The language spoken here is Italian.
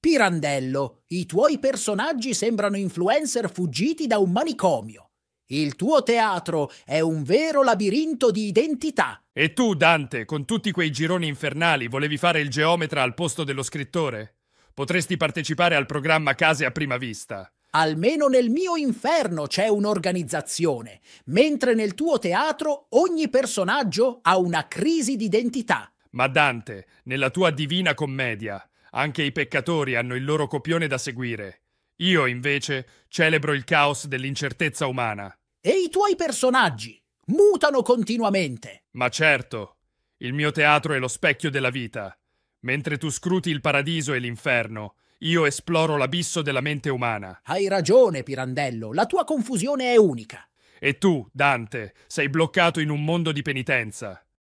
Pirandello, i tuoi personaggi sembrano influencer fuggiti da un manicomio. Il tuo teatro è un vero labirinto di identità. E tu, Dante, con tutti quei gironi infernali, volevi fare il geometra al posto dello scrittore? Potresti partecipare al programma Case a prima vista. Almeno nel mio inferno c'è un'organizzazione, mentre nel tuo teatro ogni personaggio ha una crisi d'identità. Ma Dante, nella tua divina commedia, anche i peccatori hanno il loro copione da seguire. Io, invece, celebro il caos dell'incertezza umana. E i tuoi personaggi mutano continuamente. Ma certo, il mio teatro è lo specchio della vita. Mentre tu scruti il paradiso e l'inferno, io esploro l'abisso della mente umana. Hai ragione, Pirandello, la tua confusione è unica. E tu, Dante, sei bloccato in un mondo di penitenza.